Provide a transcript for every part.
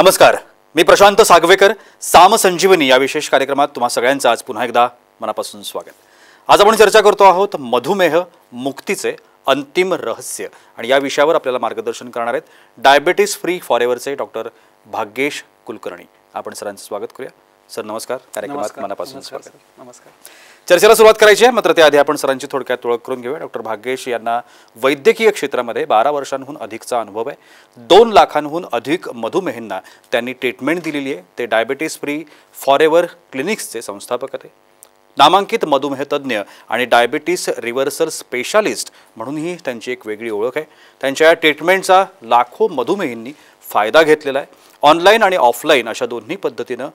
नमस्कार मी प्रशांत सागवेकर साम संजीवनी या विशेष कार्यक्रमात तुम्हा सगळ्यांचं आज पुन्हा एकदा मनापासून स्वागत आज आपण चर्चा करतो आहोत मधुमेह मुक्तीचे अंतिम रहस्य आणि या विषयावर आपल्याला मार्गदर्शन करणार आहेत diabetes free for doctor Bhagyesh Kulkarni आपण सरांचं स्वागत करूया सर नमस्कार कार्यक्रमात मनापासून स्वागत नमस्कार चर्चेला सुरुवात करायची आहे मात्र त्याआधी आपण सरांची थोडक्यात ओळख करून घेऊया डॉक्टर भाग्येश यांना वैद्यकीय क्षेत्रामध्ये बारा वर्षांहून अधिकचा अनुभव आहे दोन लाखांहून अधिक मधुमेहींना त्यांनी ट्रीटमेंट दिलेली आहे ते डायबेटीस फ्री फॉरेवर क्लिनिक्सचे संस्थापक आहेत नामांकित मधुमेह तज्ज्ञ आणि डायबिटीस रिव्हर्सल स्पेशालिस्ट म्हणूनही त्यांची एक वेगळी ओळख आहे त्यांच्या या ट्रीटमेंटचा लाखो मधुमेहींनी फायदा घेतलेला आहे ऑनलाईन आणि ऑफलाईन अशा दोन्ही पद्धतीनं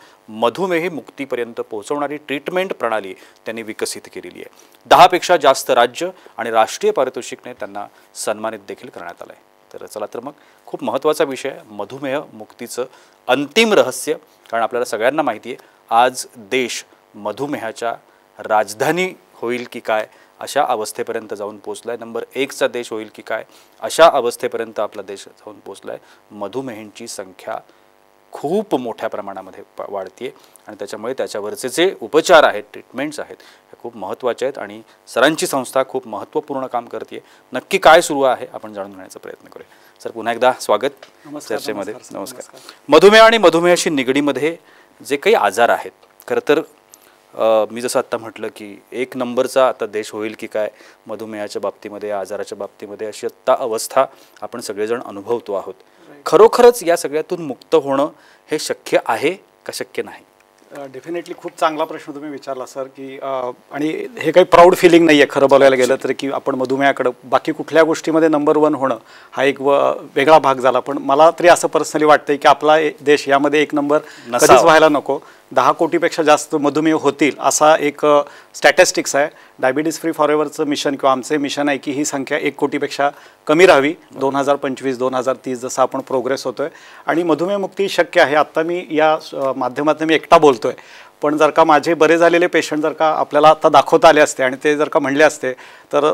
मधुमेही मुक्तीपर्यंत पोहोचवणारी ट्रीटमेंट प्रणाली त्यांनी विकसित केलेली आहे दहापेक्षा जास्त राज्य आणि राष्ट्रीय पारितोषिकने त्यांना सन्मानित देखील करण्यात आलं आहे तर चला तर मग खूप महत्त्वाचा विषय मधुमेह मुक्तीचं अंतिम रहस्य कारण आपल्याला सगळ्यांना माहिती आहे आज देश मधुमेहाच्या राजधानी होईल की काय अशा अवस्थेपर्यंत जाऊन पोचला आहे नंबर एकचा देश होईल की काय अशा अवस्थेपर्यंत आपला देश जाऊन पोचला आहे मधुमेहींची संख्या खूप मोठ्या प्रमाणामध्ये वाढते आणि त्याच्यामुळे त्याच्यावरचे जे उपचार आहेत ट्रीटमेंट्स आहेत हे खूप महत्त्वाचे आहेत आणि सरांची संस्था खूप महत्त्वपूर्ण काम करते नक्की काय सुरू आहे आपण जाणून घेण्याचा प्रयत्न करूया सर पुन्हा एकदा स्वागत चर्चेमध्ये नमस्कार मधुमेह आणि मधुमेहाशी निगडीमध्ये जे काही आजार आहेत खरं तर मी जसं आत्ता म्हटलं की एक नंबरचा आता देश होईल की काय मधुमेहाच्या बाबतीमध्ये आजाराच्या बाबतीमध्ये अशी आत्ता अवस्था आपण सगळेजण अनुभवतो आहोत खरोखरच या सगळ्यातून मुक्त होणं हे शक्य आहे का शक्य नाही डेफिनेटली खूप चांगला प्रश्न तुम्ही विचारला सर की आणि हे काही प्राऊड फिलिंग नाही आहे खरं बोलायला गेलं तर की आपण मधुमेहाकडं बाकी कुठल्या गोष्टीमध्ये नंबर वन होणं हा एक वेगळा भाग झाला पण मला तरी असं पर्सनली वाटतंय की आपला देश यामध्ये एक नंबर कधीच व्हायला नको दहा कोटीपेक्षा जास्त मधुमेह होतील असा एक स्टॅटिस्टिक्स आहे डायबिटीज फ्री फॉरेवरचं मिशन किंवा आमचे मिशन आहे की ही संख्या एक कोटीपेक्षा कमी राहावी दोन हजार पंचवीस दोन हजार तीस जसं आपण प्रोग्रेस होतो आहे आणि मधुमेहमुक्ती शक्य आहे आत्ता मी या माध्यमातून मी एकटा बोलतो आहे पण जर का माझे बरे झालेले पेशंट जर का आपल्याला आता दाखवता आले असते आणि ते जर का म्हणले असते तर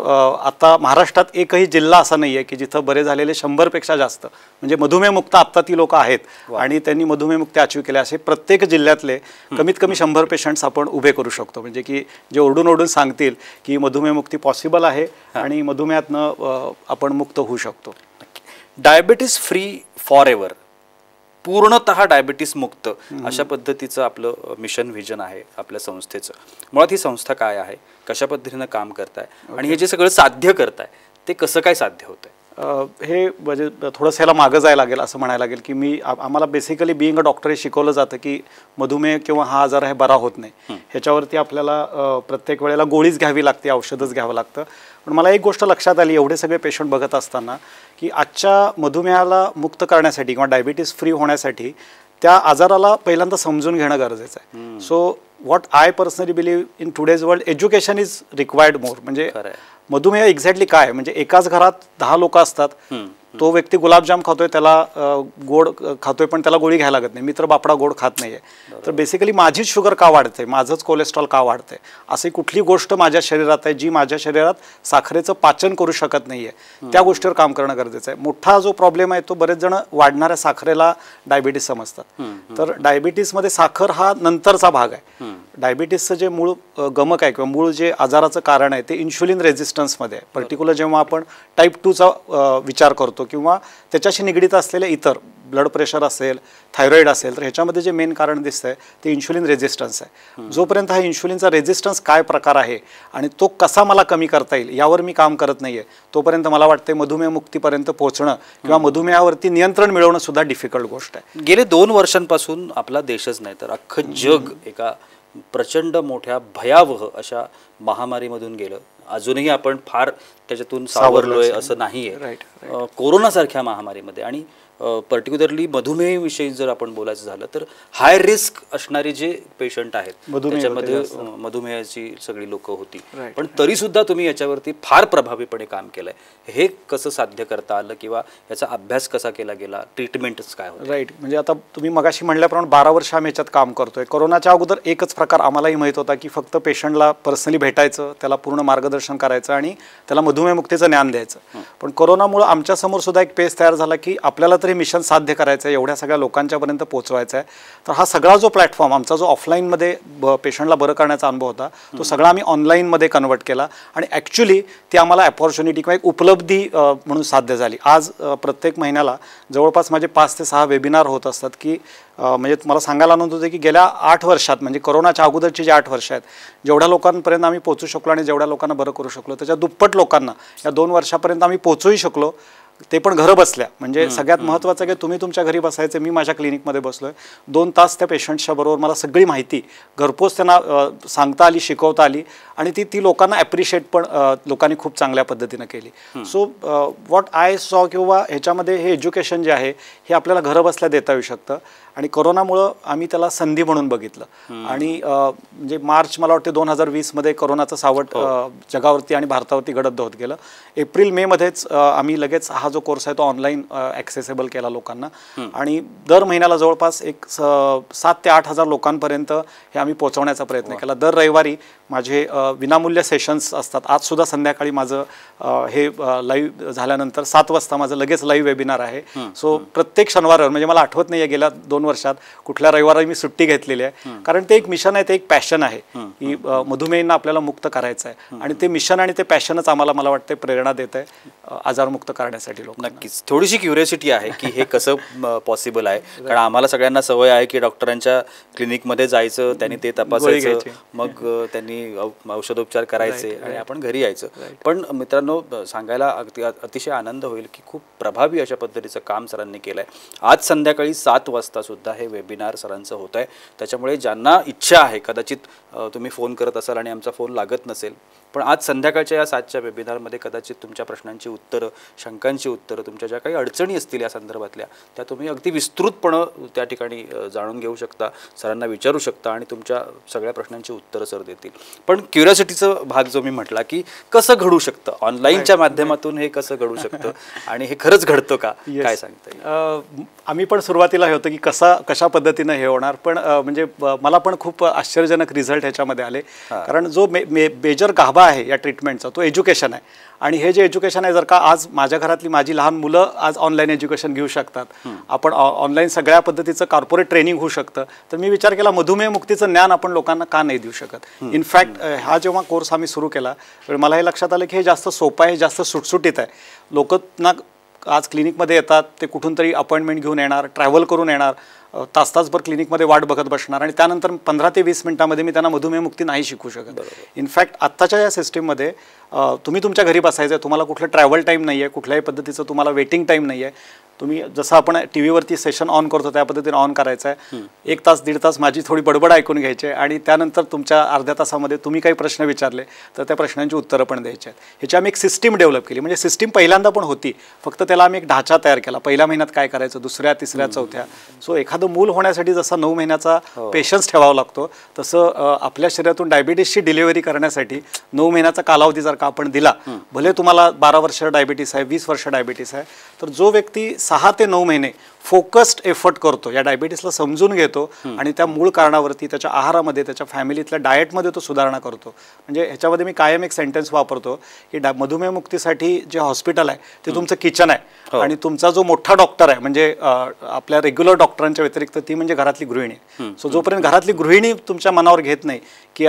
आता महाराष्ट्रात एकही जिल्हा असा नाही आहे की जिथं बरे झालेले शंभरपेक्षा जास्त म्हणजे मधुमेहमुक्त आत्ता ती लोकं आहेत आणि त्यांनी मधुमेहमुक्त अचीव केले असे प्रत्येक जिल्ह्यातले कमीत कमी शंभर पेशंट्स आपण उभे करू शकतो म्हणजे की जे ओरडून ओरडून सांगतील की मधुमेहमुक्ती पॉसिबल आहे आणि मधुमेहातनं आपण मुक्त होऊ शकतो डायबिटीज फ्री फॉर पूर्णत डायबिटीस मुक्त अशा पद्धतीचं आपलं मिशन व्हिजन आहे आपल्या संस्थेचं मुळात ही संस्था काय आहे कशा पद्धतीनं काम करताय आणि हे जे सगळं साध्य करताय ते कसं काय साध्य होतंय हे म्हणजे थोडंसं ह्याला मागं जायला लागेल असं म्हणायला लागेल की मी आम्हाला बेसिकली बिईंग अ डॉक्टर हे शिकवलं जातं की मधुमेह किंवा हा आजार आहे बरा होत नाही ह्याच्यावरती आपल्याला प्रत्येक वेळेला गोळीच घ्यावी लागते औषधच घ्यावं लागतं पण मला एक गोष्ट लक्षात आली एवढे सगळे पेशंट बघत असताना की आजच्या मधुमेहाला मुक्त करण्यासाठी किंवा डायबिटीस फ्री होण्यासाठी त्या आजाराला पहिल्यांदा समजून घेणं गरजेचं आहे so what I personally believe in today's world education is required more म्हणजे मधुमेह एक्झॅक्टली काय म्हणजे एकाच घरात दहा लोक असतात तो व्यक्ती गुलाबजाम खातोय त्याला गोड खातोय पण त्याला गोळी घ्यायला लागत नाही मी तर बापडा गोड खात नाही तर बेसिकली माझीच शुगर का वाढते माझंच कोलेस्ट्रॉल का वाढते अशी कुठली गोष्ट माझ्या शरीरात आहे जी माझ्या शरीरात साखरेचं पाचन करू शकत नाही त्या गोष्टीवर काम करणं गरजेचं आहे मोठा जो प्रॉब्लेम आहे तो बरेच जण वाढणाऱ्या साखरेला डायबिटीस समजतात तर डायबिटीसमध्ये साखर हा नंतरचा भाग आहे डायबिटीसचं जे मूळ गमक आहे किंवा मूळ जे आजाराचं कारण आहे ते इन्शुलिन रेझिस्टन्समध्ये आहे पर्टिक्युलर जेव्हा आपण टाईप टूचा विचार करतो किंवा त्याच्याशी निगडीत असलेले इतर ब्लड प्रेशर असेल थायरॉईड असेल तर ह्याच्यामध्ये जे मेन कारण दिसतंय ते इन्शुलिन रेझिस्टन्स आहे जोपर्यंत हा इन्शुलिनचा रेझिस्टन्स काय प्रकार आहे आणि तो कसा मला कमी करता येईल यावर मी काम करत नाही आहे तोपर्यंत मला वाटते मधुमेह मुक्तीपर्यंत पोहोचणं किंवा मधुमेहावरती नियंत्रण मिळवणं सुद्धा डिफिकल्ट गोष्ट आहे गेले दोन वर्षांपासून आपला देशच नाही तर अख्खं जग एका प्रचंड मोठ्या भयावह अशा महामारीमधून गेलं अजूनही आपण फार त्याच्यातून सावरलोय असं नाहीये कोरोना कोरोनासारख्या महामारीमध्ये आणि पर्टिक्युलरली मधुमेहविषयी जर आपण बोलायचं झालं तर हाय रिस्क असणारे जे पेशंट आहेत त्याच्यामध्ये मधुमेहाची सगळी लोक होती पण तरी सुद्धा तुम्ही याच्यावरती फार प्रभावीपणे काम केलंय हे कसं साध्य करता आलं किंवा याचा अभ्यास कसा केला गेला ट्रीटमेंटच काय राईट म्हणजे आता तुम्ही मगाशी म्हणल्याप्रमाणे बारा वर्ष आम्ही याच्यात काम करतोय कोरोनाच्या अगोदर एकच प्रकार आम्हालाही माहित होता की फक्त पेशंटला पर्सनली भेटायचं त्याला पूर्ण मार्गदर्शन करायचं आणि त्याला मधुमेहमुक्तीचं ज्ञान द्यायचं पण कोरोनामुळे आमच्यासमोर सुद्धा एक पेस तयार झाला की आपल्याला तर काहीतरी मिशन साध्य करायचं आहे एवढ्या सगळ्या लोकांच्यापर्यंत पोहोचवायचं आहे तर हा सगळा जो प्लॅटफॉर्म आमचा जो ऑफलाईनमध्ये ब पेशंटला बरं करण्याचा अनुभव होता तो सगळा आम्ही ऑनलाईनमध्ये कन्वर्ट केला आणि ॲक्च्युली ती आम्हाला अपॉर्च्युनिटी किंवा एक उपलब्धी म्हणून साध्य झाली आज प्रत्येक महिन्याला जवळपास माझे पाच ते सहा वेबिनार होत असतात की म्हणजे मला सांगायला आनंद होतो की गेल्या आठ वर्षात म्हणजे करोनाच्या अगोदरची जे आठ वर्ष आहेत जेवढ्या लोकांपर्यंत आम्ही पोहोचू शकलो आणि जेवढ्या लोकांना बरं करू शकलो त्याच्या दुप्पट लोकांना या दोन वर्षापर्यंत आम्ही पोहोचूही शकलो ते पण घरं बसल्या म्हणजे सगळ्यात महत्त्वाचं की तुम्ही तुमच्या घरी बसायचे मी माझ्या क्लिनिकमध्ये बसलो आहे दोन तास त्या पेशंटच्या बरोबर मला सगळी माहिती घरपोच त्यांना सांगता आली शिकवता आली आणि ती ती लोकांना ॲप्रिशिएट पण लोकांनी खूप चांगल्या पद्धतीनं केली सो व्हॉट आय सॉ किंवा ह्याच्यामध्ये हे एज्युकेशन जे आहे हे आपल्याला घरं बसल्या देता येऊ शकतं आणि कोरोनामुळं आम्ही त्याला संधी म्हणून बघितलं आणि म्हणजे मार्च मला वाटते दोन हजार वीसमध्ये करोनाचं सावट हो. जगावरती आणि भारतावरती गडद होत गेलं एप्रिल मेमध्येच आम्ही लगेच हा जो कोर्स आहे तो ऑनलाईन ॲक्सेसेबल केला लोकांना आणि दर महिन्याला जवळपास एक सात ते आठ हजार लोकांपर्यंत हे आम्ही पोहोचवण्याचा प्रयत्न केला दर रविवारी माझे विनामूल्य सेशन्स असतात आजसुद्धा संध्याकाळी माझं हे लाईव्ह झाल्यानंतर सात वाजता माझं लगेच लाईव्ह वेबिनार आहे सो प्रत्येक शनिवारवर म्हणजे मला आठवत नाही आहे गेल्या दोन वर्षात कुठल्या रविवारी मी सुट्टी घेतलेली आहे कारण ते एक मिशन आहे ते एक पॅशन आहे की मधुमेहींना आपल्याला मुक्त करायचं आहे आणि ते मिशन आणि ते पॅशनच आम्हाला मला वाटतं प्रेरणा देत आहे आजारमुक्त करण्यासाठी लोक नक्कीच थोडीशी क्युरियोसिटी आहे की हे कसं पॉसिबल आहे कारण आम्हाला सगळ्यांना सवय आहे की डॉक्टरांच्या क्लिनिकमध्ये जायचं त्यांनी ते तपास मग त्यांनी औषधोपचार करायचे आणि आपण घरी यायचं पण मित्रांनो सांगायला अतिशय आनंद होईल की खूप प्रभावी अशा पद्धतीचं काम सरांनी केलं आज संध्याकाळी सात वाजता सुद्धा हे वेबिनार सरांचं होत आहे त्याच्यामुळे ज्यांना इच्छा आहे कदाचित तुम्ही फोन करत असाल आणि आमचा फोन लागत नसेल पण आज संध्याकाळच्या या सातच्या वेबिनारमध्ये कदाचित तुमच्या प्रश्नांची उत्तरं शंकांची उत्तरं तुमच्या ज्या काही अडचणी असतील या संदर्भातल्या त्या तुम्ही अगदी विस्तृतपणे त्या ठिकाणी जाणून घेऊ शकता सरांना विचारू शकता आणि तुमच्या सगळ्या प्रश्नांची उत्तरं सर देतील पण क्युरिओसिटीचा भाग जो मी म्हटला की कसं घडू शकतं ऑनलाईनच्या माध्यमातून हे कसं घडू शकतं आणि हे खरंच घडतं का काय सांगतं आम्ही पण सुरुवातीला हे होतं की कसा कशा पद्धतीनं हे होणार पण म्हणजे मला पण खूप आश्चर्यजनक रिझल्ट ह्याच्यामध्ये आले कारण जो मेजर गाभा आहे या ट्रीटमेंटचा तो एज्युकेशन आहे आणि हे जे एज्युकेशन आहे जर का आज माझ्या घरातली माझी लहान मुलं आज ऑनलाईन एज्युकेशन घेऊ शकतात आपण ऑनलाईन सगळ्या पद्धतीचं कॉर्पोरेट ट्रेनिंग होऊ शकतं तर मी विचार केला मधुमेह मुक्तीचं ज्ञान आपण लोकांना का नाही देऊ शकत इनफॅक्ट हा जेव्हा कोर्स आम्ही सुरू केला मला हे लक्षात आलं की हे जास्त सोपं आहे जास्त सुटसुटीत आहे लोकांना आज क्लिनिकमध्ये येतात ते कुठून तरी अपॉइंटमेंट घेऊन येणार ट्रॅव्हल करून येणार तास तासभर क्लिनिकमध्ये वाट बघत बसणार आणि त्यानंतर पंधरा ते वीस मिनिटांमध्ये मी त्यांना मधुमेहमुक्ती नाही शिकू शकत इनफॅक्ट आत्ताच्या या सिस्टीममध्ये तुम्ही तुमच्या घरी बसायचं आहे तुम्हाला कुठलं ट्रॅव्हल टाईम नाही आहे कुठल्याही पद्धतीचं तुम्हाला वेटिंग टाईम नाही आहे तुम्ही जसं आपण टी व्हीवरती सेशन ऑन करतो त्या पद्धतीने ऑन करायचं आहे एक तास दीड तास माझी थोडी बडबड ऐकून घ्यायचे आणि त्यानंतर तुमच्या अर्ध्या तासामध्ये तुम्ही काही प्रश्न विचारले तर त्या प्रश्नांची उत्तरं पण द्यायची आहेत ह्याची आम्ही एक सिस्टीम डेव्हलप केली म्हणजे सिस्टीम पहिल्यांदा पण होती फक्त त्याला आम्ही एक ढाचा तयार केला पहिल्या महिन्यात काय करायचं दुसऱ्या तिसऱ्या चौथ्या सो एखाद्या एखादं मूल होण्यासाठी जसा नऊ महिन्याचा पेशन्स हो. ठेवावा लागतो तसं आपल्या शरीरातून डायबिटीसची डिलिव्हरी करण्यासाठी नऊ महिन्याचा कालावधी जर का आपण दिला भले तुम्हाला बारा वर्ष डायबिटीस आहे वीस वर्ष डायबिटीस आहे तर जो व्यक्ती सहा ते नऊ महिने फोकस्ड एफर्ट करतो या डायबिटीसला समजून घेतो आणि त्या मूळ कारणावरती त्याच्या आहारामध्ये त्याच्या फॅमिलीतल्या डाएटमध्ये तो सुधारणा करतो म्हणजे ह्याच्यामध्ये मी कायम एक सेंटेन्स वापरतो की डा मधुमेहमुक्तीसाठी जे हॉस्पिटल आहे ते तुमचं किचन आहे हो. आणि तुमचा जो मोठा डॉक्टर आहे म्हणजे आपल्या रेग्युलर डॉक्टरांच्या व्यतिरिक्त ती म्हणजे घरातली गृहिणी सो जोपर्यंत घरातली गृहिणी तुमच्या मनावर घेत नाही की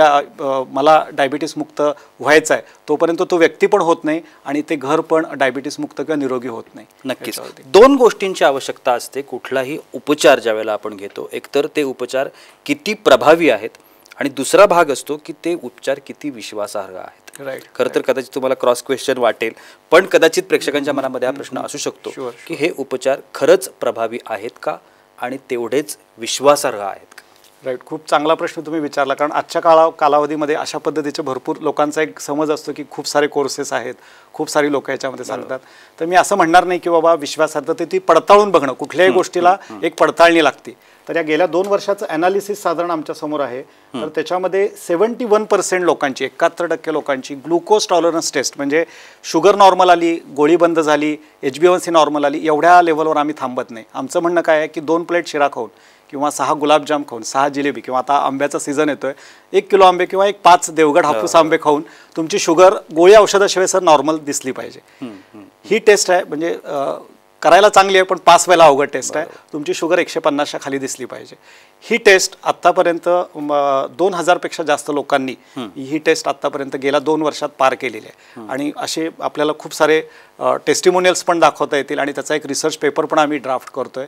मला डायबिटीस मुक्त व्हायचं आहे तोपर्यंत तो व्यक्ती पण होत नाही आणि ते घर पण डायबिटीस मुक्त किंवा निरोगी होत नाही नक्कीच दोन गोष्टींची आवश्यकता असते कुठलाही उपचार ज्यावेळेला आपण घेतो एकतर ते उपचार किती प्रभावी आहेत आणि दुसरा भाग असतो की ते उपचार किती विश्वासार्ह आहेत खर खरं तर कदाचित तुम्हाला क्रॉस क्वेश्चन वाटेल पण कदाचित प्रेक्षकांच्या मनामध्ये हा प्रश्न असू शकतो की हे उपचार खरंच प्रभावी आहेत का आणि तेवढेच विश्वासार्ह आहेत राईट खूप चांगला प्रश्न तुम्ही विचारला कारण आजच्या काळा कालावधीमध्ये अशा पद्धतीचे भरपूर लोकांचा एक समज असतो की खूप सारे कोर्सेस आहेत खूप सारी लोक याच्यामध्ये चालतात तर मी असं म्हणणार नाही की बाबा ते ती पडताळून बघणं कुठल्याही गोष्टीला एक पडताळणी लागते तर या गेल्या दोन वर्षाचं अनालिसिस साधारण आमच्या समोर आहे तर त्याच्यामध्ये सेव्हन्टी वन पर्सेंट लोकांची एकाहत्तर टक्के लोकांची ग्लुकोज टॉलरन्स टेस्ट म्हणजे शुगर नॉर्मल आली गोळी बंद झाली एच सी नॉर्मल आली एवढ्या लेवलवर आम्ही थांबत नाही आमचं म्हणणं काय आहे की दोन प्लेट शिरा खाऊन किंवा सहा गुलाबजाम खाऊन सहा जिलेबी किंवा आता आंब्याचा सीझन येतोय एक किलो आंबे किंवा एक पाच देवगड हापूस आंबे खाऊन तुमची शुगर गोळी औषधाशिवाय सर नॉर्मल दिसली पाहिजे ही टेस्ट आहे म्हणजे करायला चांगली आहे पण पास व्हायला अवघड टेस्ट आहे तुमची शुगर एकशे पन्नासच्या खाली दिसली पाहिजे ही टेस्ट आत्तापर्यंत दोन हजारपेक्षा जास्त लोकांनी ही टेस्ट आत्तापर्यंत गेल्या दोन वर्षात पार केलेली आहे आणि असे आपल्याला खूप सारे टेस्टिमोनियल्स पण दाखवता येतील आणि त्याचा एक रिसर्च पेपर पण आम्ही ड्राफ्ट करतोय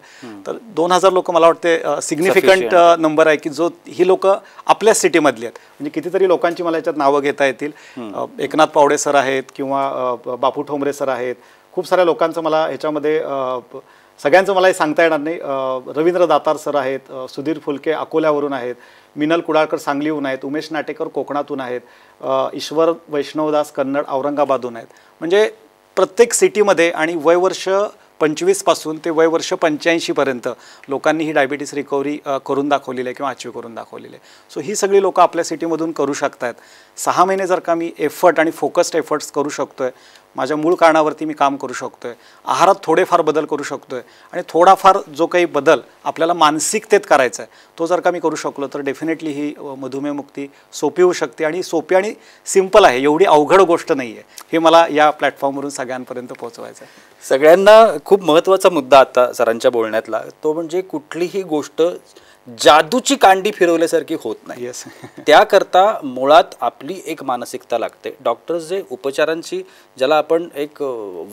तर दोन हजार लोक मला वाटते सिग्निफिकंट नंबर आहे की जो ही लोक आपल्या सिटीमधली आहेत म्हणजे कितीतरी लोकांची मला याच्यात नावं घेता येतील एकनाथ पावडे सर आहेत किंवा बापू ठोंबरे सर आहेत खूप साऱ्या लोकांचं मला ह्याच्यामध्ये सगळ्यांचं मला हे सांगता येणार नाही रवींद्र दातार सर आहेत सुधीर फुलके अकोल्यावरून आहेत मिनल कुडाळकर सांगलीहून आहेत उमेश नाटेकर कोकणातून आहेत ईश्वर वैष्णवदास कन्नड औरंगाबादहून आहेत म्हणजे प्रत्येक सिटीमध्ये आणि वयवर्ष पंचवीसपासून ते वयवर्ष पंच्याऐंशीपर्यंत लोकांनी ही डायबिटीस रिकव्हरी करून दाखवलेली आहे किंवा अचीव्ह करून दाखवलेली आहे सो ही सगळी लोकं आपल्या सिटीमधून करू शकत आहेत सहा महिने जर का मी एफर्ट आणि फोकस्ड एफर्ट्स करू शकतो आहे माझ्या मूळ कारणावरती मी काम करू शकतो आहे आहारात थोडेफार बदल करू शकतो आहे आणि थोडाफार जो काही बदल आपल्याला मानसिकतेत करायचा आहे तो जर का मी करू शकलो तर डेफिनेटली ही मधुमेहमुक्ती सोपी होऊ शकते आणि सोपी आणि सिम्पल आहे एवढी अवघड गोष्ट नाही आहे हे मला या प्लॅटफॉर्मवरून सगळ्यांपर्यंत पोहोचवायचं आहे सगळ्यांना खूप महत्त्वाचा मुद्दा आता सरांच्या बोलण्यातला तो म्हणजे कुठलीही गोष्ट जादूची कांडी फिरवल्यासारखी होत नाही yes. त्याकरता मुळात आपली एक मानसिकता लागते डॉक्टर्स जे उपचारांची ज्याला आपण एक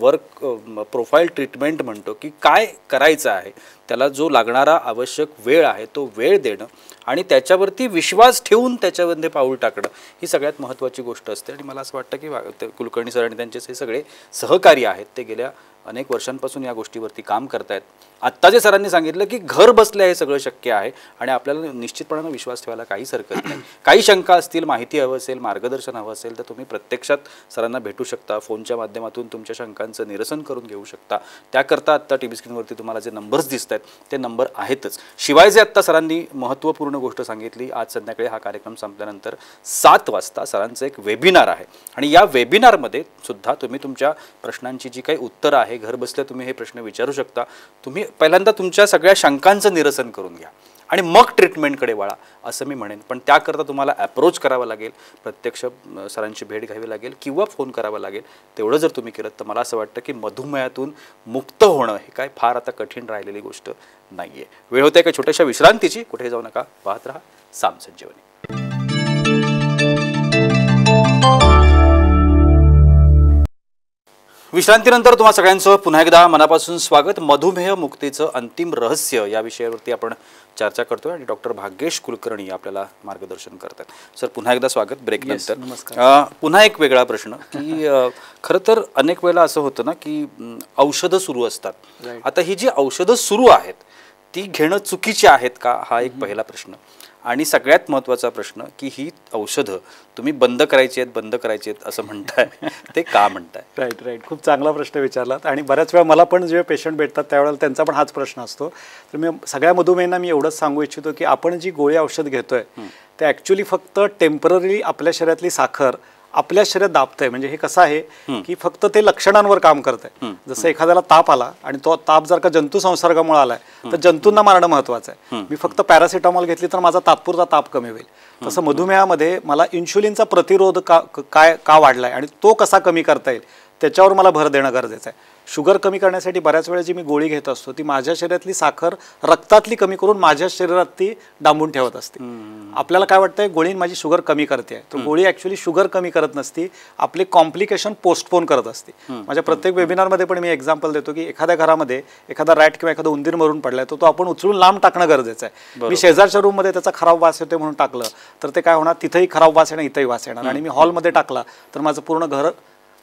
वर्क प्रोफाईल ट्रीटमेंट म्हणतो की काय करायचं आहे त्याला जो लागणारा आवश्यक वेळ आहे तो वेळ देणं आणि त्याच्यावरती विश्वास ठेवून त्याच्यामध्ये पाऊल टाकणं ही सगळ्यात महत्त्वाची गोष्ट असते आणि मला असं वाटतं की कुलकर्णी सर आणि त्यांचे सगळे सहकारी आहेत ते गेल्या अनेक वर्षांपासून या गोष्टीवरती काम करतायत आत्ता जे सरांनी सांगितलं की घर बसले हे सगळं शक्य आहे आणि आपल्याला निश्चितपणानं विश्वास ठेवायला काहीच हरकत नाही काही शंका असतील माहिती हवं असेल मार्गदर्शन हवं असेल तर तुम्ही प्रत्यक्षात सरांना भेटू शकता फोनच्या माध्यमातून तुमच्या शंकांचं निरसन करून घेऊ शकता त्याकरता आत्ता टी व्ही स्क्रीनवरती तुम्हाला जे नंबर्स दिसत आहेत ते नंबर आहेतच शिवाय जे आत्ता सरांनी महत्त्वपूर्ण गोष्ट सांगितली आज संध्याकाळी हा कार्यक्रम संपल्यानंतर सात वाजता सरांचं एक वेबिनार आहे आणि या वेबिनारमध्ये सुद्धा तुम्ही तुमच्या प्रश्नांची जी काही उत्तरं आहे घर बसल्या तुम्ही हे प्रश्न विचारू शकता तुम्ही पहिल्यांदा तुमच्या सगळ्या शंकांचं निरसन करून घ्या आणि मग ट्रीटमेंटकडे वळा असं मी म्हणेन पण त्याकरता तुम्हाला अप्रोच करावा लागेल प्रत्यक्ष सरांची भेट घ्यावी लागेल किंवा फोन करावा लागेल तेवढं जर तुम्ही केलं तर मला असं वाटतं की मधुमेहातून मुक्त होणं हे काय फार आता कठीण राहिलेली गोष्ट नाही आहे वेळ होत्या एका छोट्याशा विश्रांतीची कुठे जाऊ नका पाहत राहा सामसंजीवनी विश्रांतीनंतर तुम्हा सगळ्यांचं पुन्हा एकदा मनापासून स्वागत मधुमेह मुक्तीचं अंतिम रहस्य या विषयावरती आपण चर्चा करतोय आणि डॉक्टर भाग्येश कुलकर्णी आपल्याला मार्गदर्शन करतात सर पुन्हा एकदा स्वागत ब्रेक yes, नंतर पुन्हा एक वेगळा प्रश्न की खरं तर अनेक वेळेला असं होतं ना की औषधं सुरू असतात right. आता ही जी औषधं सुरू आहेत ती घेणं चुकीची आहेत का हा एक पहिला प्रश्न आणि सगळ्यात महत्त्वाचा प्रश्न की ही औषधं तुम्ही बंद करायची आहेत बंद करायची आहेत असं म्हणताय ते का म्हणताय राईट राईट खूप चांगला प्रश्न विचारलात आणि बऱ्याच वेळा मला पण जेव्हा पेशंट भेटतात त्यावेळेला त्यांचा पण हाच प्रश्न असतो तर मी सगळ्या मधुमेहींना मी एवढंच सांगू इच्छितो की आपण जी गोळी औषध घेतोय ते ॲक्च्युली फक्त टेम्पररी आपल्या शरीरातली साखर आपल्या शरीरात दाबतंय म्हणजे हे कसं आहे की फक्त ते लक्षणांवर काम करत आहे जसं एखाद्याला ताप आला आणि तो ताप जर का जंतू संसर्गामुळे आलाय तर जंतूंना मारणं महत्वाचं आहे मी फक्त पॅरासिटामॉल घेतली तर माझा तात्पुरता ताप कमी होईल तसं मधुमेहामध्ये मला इन्शुलिनचा प्रतिरोध का काय का वाढलाय आणि तो कसा कमी करता येईल त्याच्यावर मला भर देणं गरजेचं आहे शुगर कमी करण्यासाठी बऱ्याच वेळा जी मी गोळी घेत असतो ती माझ्या शरीरातली साखर रक्तातली कमी करून माझ्या शरीरात ती डांबून ठेवत असते आपल्याला काय वाटतंय गोळी माझी शुगर कमी करते तर गोळी ॲक्च्युली शुगर कमी करत नसती आपले कॉम्प्लिकेशन पोस्टपोन करत असते माझ्या प्रत्येक वेबिनारमध्ये पण मी एक्झाम्पल देतो की एखाद्या घरामध्ये एखादा रॅट किंवा एखादा उंदीर मरून पडलाय तर तो आपण उचलून लांब टाकणं गरजेचं आहे मी शेजारच्या रूममध्ये त्याचा खराब वास येतो म्हणून टाकलं तर ते काय होणार तिथेही खराब वास येणार इथंही वास येणार आणि मी हॉलमध्ये टाकला तर माझं पूर्ण घर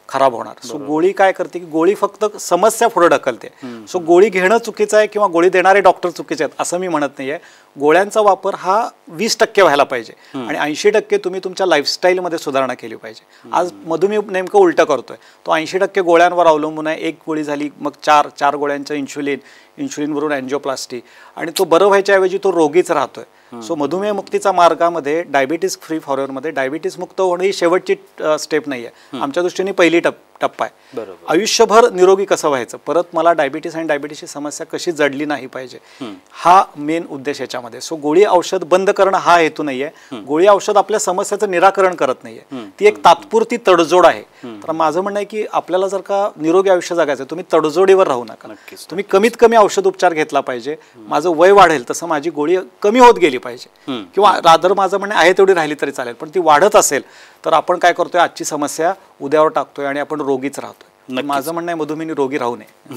खराब होणार सो गोळी काय करते की गोळी फक्त समस्या पुढे ढकलते सो गोळी घेणं चुकीचं आहे किंवा गोळी देणारे डॉक्टर चुकीचे आहेत असं मी म्हणत नाही आहे गोळ्यांचा वापर हा वीस टक्के व्हायला पाहिजे आणि ऐंशी टक्के तुम्ही तुमच्या लाईफस्टाईलमध्ये सुधारणा केली पाहिजे आज मधुमेह नेमकं उलटं करतोय तो ऐंशी टक्के गोळ्यांवर अवलंबून आहे एक गोळी झाली मग चार चार गोळ्यांचं इन्शुलिन इन्शुलिनवरून अँजिओप्लास्टी आणि तो बरं व्हायच्याऐवजी तो रोगीच राहतोय सो मधुमेह मुक्तीचा मार्गामध्ये डायबिटीस फ्री फॉरवरमध्ये डायबिटीस मुक्त होणं ही शेवटची स्टेप नाही आहे आमच्या दृष्टीने पहिली टप टप्पा आहे आयुष्यभर निरोगी कसं व्हायचं परत मला डायबिटीस आणि डायबिटीसची समस्या कशी जडली नाही पाहिजे हा मेन उद्देश याच्यामध्ये सो गोळी औषध बंद करणं हा हेतू नाहीये गोळी औषध आपल्या समस्याचं निराकरण करत नाहीये ती एक तात्पुरती तडजोड आहे तर माझं म्हणणं आहे की आपल्याला जर का निरोगी आयुष्य जगायचं तुम्ही तडजोडीवर राहू नका तुम्ही कमीत कमी औषध उपचार घेतला पाहिजे माझं वय वाढेल तसं माझी गोळी कमी होत गेली पाहिजे किंवा रादर माझं म्हणणं आहे तेवढी राहिली तरी चालेल पण ती वाढत असेल तर आपण काय करतोय आजची समस्या उद्यावर टाकतोय आणि आपण रोगीच राहतोय माझं म्हणणं आहे मधुमेनी रोगी राहू नये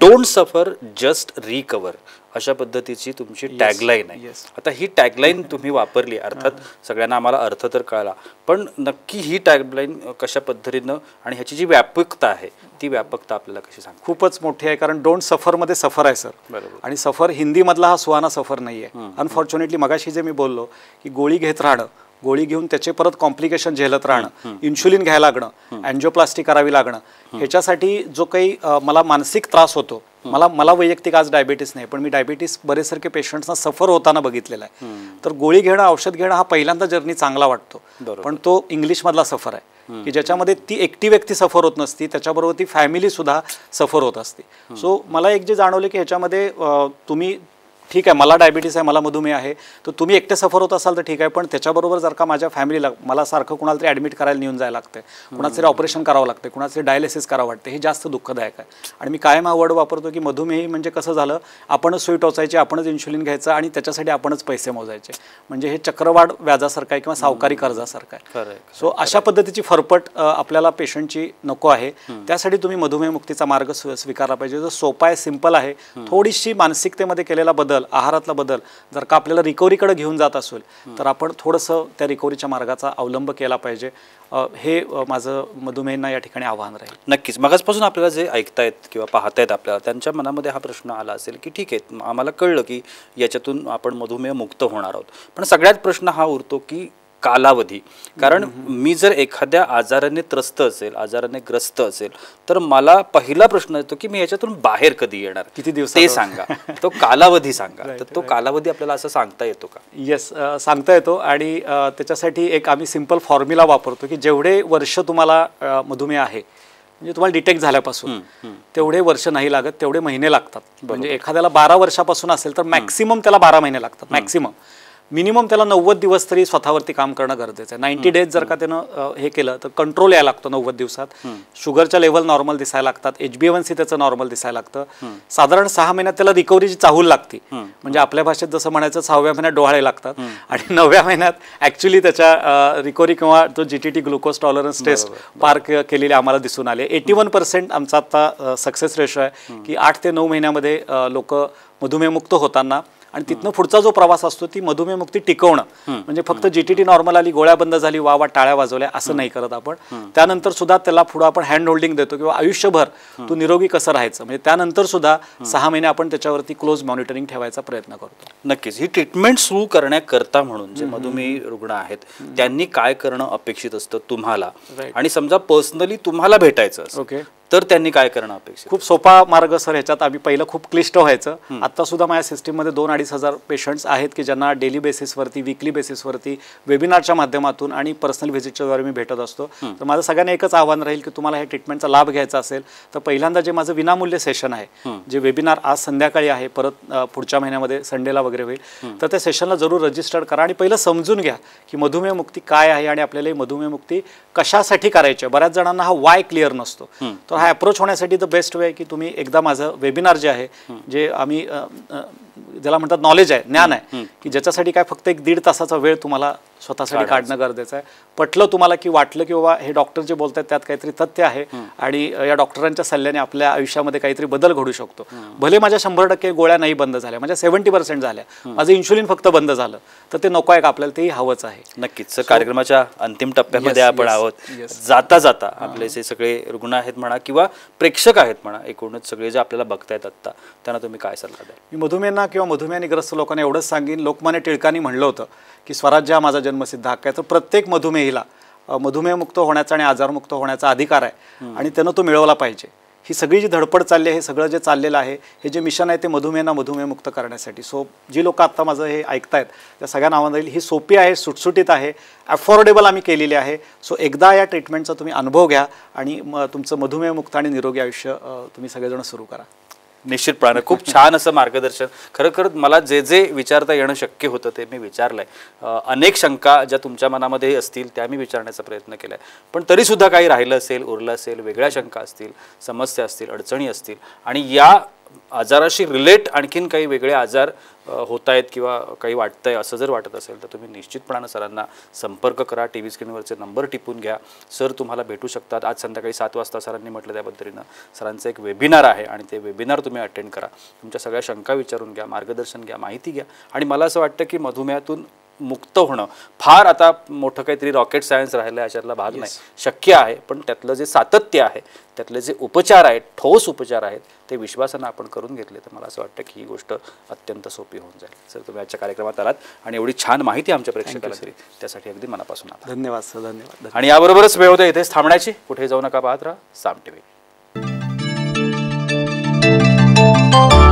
डोंट सफर जस्ट रिकवर अशा पद्धतीची तुमची टॅगलाईन आहे आता ही टॅगलाईन तुम्ही वापरली अर्थात सगळ्यांना आम्हाला अर्थ तर कळला पण नक्की ही टॅगलाईन कशा पद्धतीनं आणि ह्याची जी व्यापकता आहे ती व्यापकता आपल्याला कशी सांग खूपच मोठी आहे कारण डोंट सफरमध्ये सफर आहे सर बरोबर आणि सफर हिंदीमधला हा सुहाना सफर नाही आहे अनफॉर्च्युनेटली मगाशी जे मी बोललो की गोळी घेत राहणं गोळी घेऊन त्याचे परत कॉम्प्लिकेशन झेलत राहणं इन्शुलिन घ्यायला लागणं अँजिओप्लास्टी करावी लागणं ह्याच्यासाठी जो काही मला मानसिक त्रास होतो मला मला वैयक्तिक आज डायबिटीस नाही पण मी डायबिटीस बरेचसारखे पेशंट्सना सफर होताना बघितलेला आहे तर गोळी घेणं औषध घेणं हा पहिल्यांदा जर्नी चांगला वाटतो पण तो इंग्लिशमधला सफर आहे की ज्याच्यामध्ये ती एकटी व्यक्ती सफर होत नसती त्याच्याबरोबर ती फॅमिली सुद्धा सफर होत असते सो मला एक जे जाणवले की ह्याच्यामध्ये तुम्ही ठीक आहे मला डायबिटीस आहे मला मधुमेह आहे तर तुम्ही एकटे सफर होत असाल तर ठीक आहे पण त्याच्याबरोबर जर का माझ्या फॅमिलीला मला सारखं कुणाला तरी ॲडमिट करायला नेऊन जायला लागतं कुणाचं तरी ऑपरेशन करावं लागतं कुणाचं डायलिसिस करावं वाटतं हे जास्त दुःखदायक आहे आणि मी कायम हा वर्ड वापरतो की मधुमेही म्हणजे कसं झालं आपणच सुई टोचायची आपणच इन्शुलिन घ्यायचं आणि त्याच्यासाठी आपणच पैसे मोजायचे म्हणजे हे चक्रवाढ व्याजासारखं आहे किंवा सावकारी कर्जासारखं आहे सो अशा पद्धतीची फरपट आपल्याला पेशंटची नको आहे त्यासाठी तुम्ही मधुमेह मुक्तीचा मार्ग स्वीकारला पाहिजे जो सोपा आहे सिंपल आहे थोडीशी मानसिकतेमध्ये केलेला बदल बदल आहारातला बदल जर का आपल्याला रिकव्हरीकडे घेऊन जात असेल तर आपण थोडंसं त्या रिकव्हरीच्या मार्गाचा अवलंब केला पाहिजे हे माझं मधुमेहींना या ठिकाणी आव्हान राहील नक्कीच मगाचपासून आपल्याला जे ऐकतायत किंवा पाहतायत आपल्याला त्यांच्या मनामध्ये हा प्रश्न आला असेल की ठीक आहे आम्हाला कळलं की याच्यातून आपण मधुमेह मुक्त होणार आहोत पण सगळ्यात प्रश्न हा उरतो की कालावधी कारण मी जर एखाद्या आजाराने त्रस्त असेल आजाराने ग्रस्त असेल तर मला पहिला प्रश्न येतो की मी याच्यातून बाहेर कधी येणार किती दिवस ते सांगा तो कालावधी सांगा तर तो कालावधी आपल्याला असं सांगता येतो का येस सांगता येतो आणि त्याच्यासाठी एक आम्ही सिंपल फॉर्म्युला वापरतो की जेवढे वर्ष तुम्हाला मधुमेह आहे म्हणजे तुम्हाला डिटेक्ट झाल्यापासून तेवढे वर्ष नाही लागत तेवढे महिने लागतात म्हणजे एखाद्याला बारा वर्षापासून असेल तर मॅक्सिमम त्याला बारा महिने लागतात मॅक्सिमम मिनिमम त्याला नव्वद दिवस तरी स्वतःवरती काम करणं गरजेचं आहे नाईन्टी डेज जर का त्यानं हे केलं तर कंट्रोल यायला लागतो नव्वद दिवसात शुगरच्या लेवल नॉर्मल दिसायला लागतात एचबीएवन सी त्याचं नॉर्मल दिसायला लागतं साधारण सहा महिन्यात त्याला रिकव्हरीची चाहूल लागते म्हणजे आपल्या भाषेत जसं म्हणायचं सहाव्या महिन्यात डोहाळे लागतात आणि नवव्या महिन्यात ऍक्च्युली त्याच्या रिकव्हरी किंवा तो G T T glucose tolerance test पार केलेले आम्हाला दिसून आले एटी वन पर्सेंट आमचा आता सक्सेस रेशो आहे की आठ ते नऊ महिन्यामध्ये लोक मधुमेहमुक्त होताना आणि तिथनं पुढचा जो प्रवास असतो ती मुक्ती टिकवणं म्हणजे फक्त जीटीटी नॉर्मल आली गोळ्या बंद झाली वा वा टाळ्या वाजवल्या असं नाही करत आपण त्यानंतर सुद्धा त्याला पुढं आपण हँड होल्डिंग देतो किंवा आयुष्यभर तू निरोगी कसं राहायचं म्हणजे त्यानंतर सुद्धा सहा महिने आपण त्याच्यावरती क्लोज मॉनिटरिंग ठेवायचा प्रयत्न करतो नक्कीच ही ट्रीटमेंट सुरू करण्याकरता म्हणून जे मधुमेह रुग्ण आहेत त्यांनी काय करणं अपेक्षित असतं तुम्हाला आणि समजा पर्सनली तुम्हाला भेटायचं ओके तर त्यांनी काय करणं अपेक्षित खूप सोपा मार्ग सर ह्याच्यात आम्ही पहिलं खूप क्लिष्ट व्हायचं आता सुद्धा माझ्या सिस्टीममध्ये दोन अडीच हजार पेशंट्स आहेत की ज्यांना डेली बेसिसवरती विकली बेसिसवरती वेबिनारच्या माध्यमातून आणि पर्सनल व्हिजिटच्याद्वारे मी भेटत असतो तर माझं सगळ्यांना एकच आव्हान राहील की तुम्हाला हे ट्रीटमेंटचा लाभ घ्यायचा असेल तर पहिल्यांदा जे माझं विनामूल्य सेशन आहे जे वेबिनार आज संध्याकाळी आहे परत पुढच्या महिन्यामध्ये संडेला वगैरे होईल तर त्या सेशनला जरूर रजिस्टर्ड करा आणि पहिलं समजून घ्या की मधुमेह मुक्ती काय आहे आणि आपल्याला मधुमेह मुक्ती कशासाठी करायची बऱ्याच जणांना हा वाय क्लिअर नसतो हा अप्रोच होण्यासाठी द बेस्ट वे की तुम्ही एकदा माझं वेबिनार जे आहे जे आम्ही ज्याला म्हणतात नॉलेज आहे ज्ञान आहे की ज्याच्यासाठी काय फक्त एक दीड तासाचा वेळ तुम्हाला स्वतःसाठी काढणं गरजेचं आहे पटलं तुम्हाला की वाटलं की बाबा हे डॉक्टर जे बोलतात त्यात काहीतरी तथ्य आहे आणि या डॉक्टरांच्या सल्ल्याने आपल्या आयुष्यामध्ये काहीतरी बदल घडू शकतो भले माझ्या शंभर टक्के गोळ्या नाही बंद झाल्या माझ्या सेव्हन्टी पर्सेंट झाल्या माझं इन्शुलिन फक्त बंद झालं तर ते नको आपल्याला तेही हवंच आहे नक्कीच कार्यक्रमाच्या अंतिम टप्प्यामध्ये आपण आहोत जाता जाता आपले जे सगळे रुग्ण आहेत म्हणा किंवा प्रेक्षक आहेत म्हणा एकूणच सगळे जे आपल्याला बघतायत आत्ता त्यांना तुम्ही काय सल्ला द्या मधुमेह लोकांना किंवा ग्रस्त लोकांना एवढंच सांगेन लोकमान्य टिळकांनी म्हणलं होतं की स्वराज्य हा माझा जन्मसिद्ध हक्क आहे तर प्रत्येक मधुमेहीला मधुमेहमुक्त होण्याचा आणि आजारमुक्त होण्याचा अधिकार आहे आणि त्यानं तो मिळवला पाहिजे ही सगळी जी धडपड चालली आहे हे सगळं जे चाललेलं आहे हे जे मिशन आहे ते मधुमेहांना मधुमेहमुक्त करण्यासाठी सो जी लोक आत्ता माझं हे ऐकतायत त्या सगळ्या आव्हान ही सोपी आहे सुटसुटीत आहे अफोर्डेबल आम्ही केलेली आहे सो एकदा या ट्रीटमेंटचा तुम्ही अनुभव घ्या आणि म तुमचं मधुमेहमुक्त आणि निरोगी आयुष्य तुम्ही सगळेजण सुरू करा निश्चितपणानं खूप छान असं मार्गदर्शन खरं खरं मला जे जे विचारता येणं शक्य होतं ते मी विचारलंय अनेक शंका ज्या तुमच्या मनामध्ये असतील त्या मी विचारण्याचा प्रयत्न केलाय पण पण तरीसुद्धा काही राहिलं असेल उरलं असेल वेगळ्या शंका असतील समस्या असतील अडचणी असतील आणि या आजाराशी रिलेट आणखीन काही वेगळे आजार होत आहेत किंवा काही वाटतं आहे असं जर वाटत असेल तर तुम्ही निश्चितपणानं सरांना संपर्क करा टी व्ही स्क्रीनवरचे नंबर टिपून घ्या सर तुम्हाला भेटू शकतात आज संध्याकाळी सात वाजता सरांनी म्हटलं त्या पद्धतीनं सरांचं एक वेबिनार आहे आणि ते वेबिनार तुम्ही अटेंड करा तुमच्या सगळ्या शंका विचारून घ्या मार्गदर्शन घ्या माहिती घ्या आणि मला असं वाटतं की मधुमेहातून मुक्त होणं फार आता मोठं काहीतरी रॉकेट सायन्स राहिलं याच्यातला भाग नाही शक्य आहे पण त्यातलं जे सातत्य आहे त्यातले जे उपचार आहेत ठोस उपचार आहेत ते विश्वासानं आपण करून घेतले तर मला असं वाटतं की ही गोष्ट अत्यंत सोपी होऊन जाईल सर तुम्ही आजच्या कार्यक्रमात आलात आणि एवढी छान माहिती आमच्या प्रेक्षकाला दिली त्यासाठी अगदी मनापासून आला धन्यवाद सर धन्यवाद आणि याबरोबरच वेळ होते इथेच थांबण्याची कुठे जाऊ नका पाहत राहा साम टी